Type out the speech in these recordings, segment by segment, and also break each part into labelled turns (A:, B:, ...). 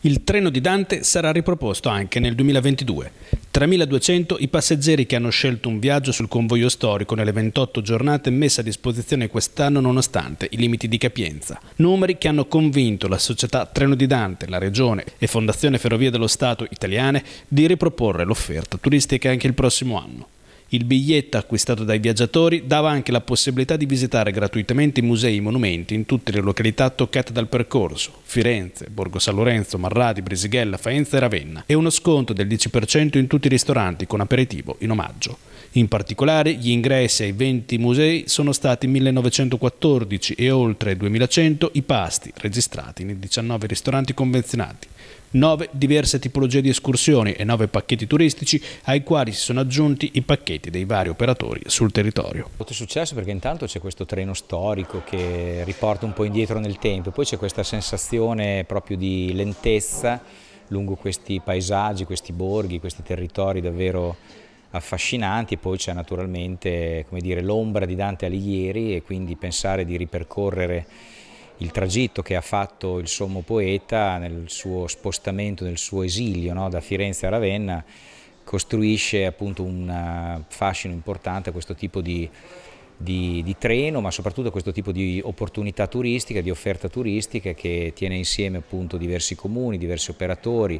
A: Il treno di Dante sarà riproposto anche nel 2022. 3.200 i passeggeri che hanno scelto un viaggio sul convoglio storico nelle 28 giornate messe a disposizione quest'anno nonostante i limiti di capienza. Numeri che hanno convinto la società Treno di Dante, la Regione e Fondazione Ferrovie dello Stato italiane di riproporre l'offerta turistica anche il prossimo anno. Il biglietto acquistato dai viaggiatori dava anche la possibilità di visitare gratuitamente i musei e i monumenti in tutte le località toccate dal percorso Firenze, Borgo San Lorenzo, Marradi, Brisighella, Faenza e Ravenna e uno sconto del 10% in tutti i ristoranti con aperitivo in omaggio. In particolare gli ingressi ai 20 musei sono stati 1914 e oltre 2100 i pasti registrati nei 19 ristoranti convenzionati. 9 diverse tipologie di escursioni e 9 pacchetti turistici ai quali si sono aggiunti i pacchetti movimenti dei vari operatori sul territorio.
B: Molto successo perché intanto c'è questo treno storico che riporta un po' indietro nel tempo, poi c'è questa sensazione proprio di lentezza lungo questi paesaggi, questi borghi, questi territori davvero affascinanti e poi c'è naturalmente l'ombra di Dante Alighieri e quindi pensare di ripercorrere il tragitto che ha fatto il sommo poeta nel suo spostamento, nel suo esilio no? da Firenze a Ravenna costruisce appunto un eh, fascino importante a questo tipo di, di, di, treno, ma soprattutto a questo tipo di opportunità turistica, di offerta turistica che tiene insieme appunto diversi comuni, diversi operatori,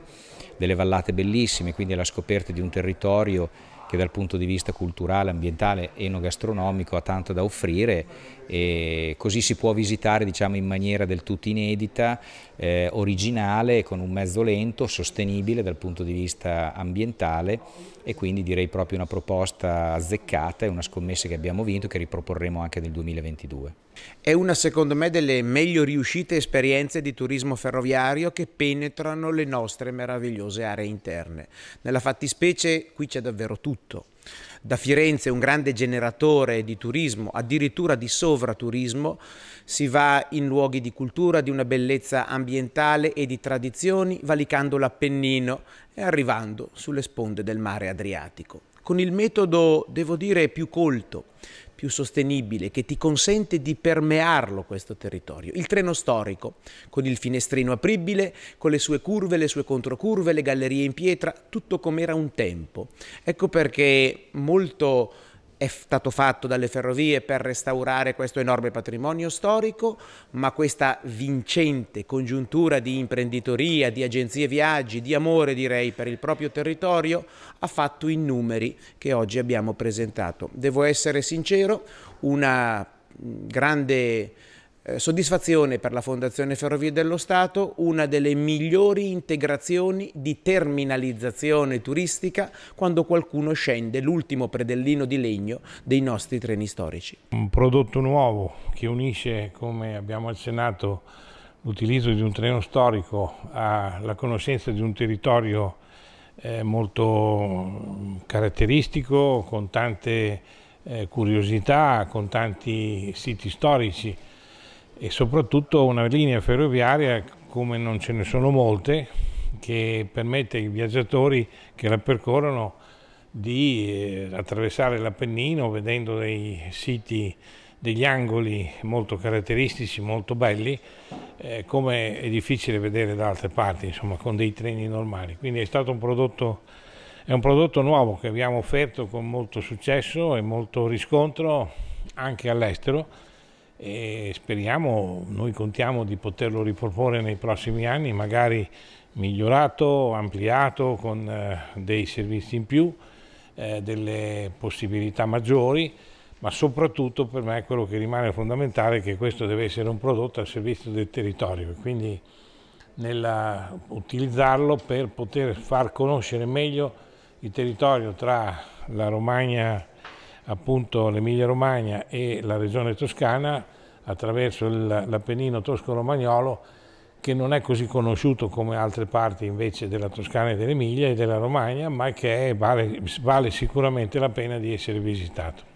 B: delle vallate bellissime, quindi la scoperta di un territorio che dal punto di vista culturale, ambientale, e enogastronomico ha tanto da offrire e così si può visitare diciamo, in maniera del tutto inedita, eh, originale, con un mezzo lento, sostenibile dal punto di vista ambientale e quindi direi proprio una proposta azzeccata e una scommessa che abbiamo vinto e che riproporremo anche nel 2022.
C: È una secondo me delle meglio riuscite esperienze di turismo ferroviario che penetrano le nostre meravigliose aree interne. Nella fattispecie qui c'è davvero tutto tutto. Da Firenze, un grande generatore di turismo, addirittura di sovraturismo, si va in luoghi di cultura, di una bellezza ambientale e di tradizioni, valicando l'Appennino e arrivando sulle sponde del mare Adriatico con il metodo, devo dire, più colto, più sostenibile, che ti consente di permearlo questo territorio. Il treno storico, con il finestrino apribile, con le sue curve, le sue controcurve, le gallerie in pietra, tutto come era un tempo. Ecco perché molto è stato fatto dalle ferrovie per restaurare questo enorme patrimonio storico, ma questa vincente congiuntura di imprenditoria, di agenzie viaggi, di amore direi per il proprio territorio ha fatto i numeri che oggi abbiamo presentato. Devo essere sincero, una grande eh, soddisfazione per la Fondazione Ferrovie dello Stato, una delle migliori integrazioni di terminalizzazione turistica quando qualcuno scende l'ultimo predellino di legno dei nostri
D: treni storici. Un prodotto nuovo che unisce, come abbiamo accennato, l'utilizzo di un treno storico alla conoscenza di un territorio eh, molto mm, caratteristico, con tante eh, curiosità, con tanti siti storici e soprattutto una linea ferroviaria come non ce ne sono molte che permette ai viaggiatori che la percorrono di eh, attraversare l'Appennino vedendo dei siti, degli angoli molto caratteristici, molto belli, eh, come è difficile vedere da altre parti, insomma, con dei treni normali. Quindi è stato un prodotto, è un prodotto nuovo che abbiamo offerto con molto successo e molto riscontro anche all'estero e speriamo, noi contiamo di poterlo riproporre nei prossimi anni, magari migliorato, ampliato con eh, dei servizi in più, eh, delle possibilità maggiori, ma soprattutto per me quello che rimane fondamentale è che questo deve essere un prodotto al servizio del territorio, e quindi nella, utilizzarlo per poter far conoscere meglio il territorio tra la Romagna appunto l'Emilia Romagna e la regione toscana attraverso l'Appennino tosco-romagnolo che non è così conosciuto come altre parti invece della Toscana e dell'Emilia e della Romagna, ma che vale, vale sicuramente la pena di essere visitato.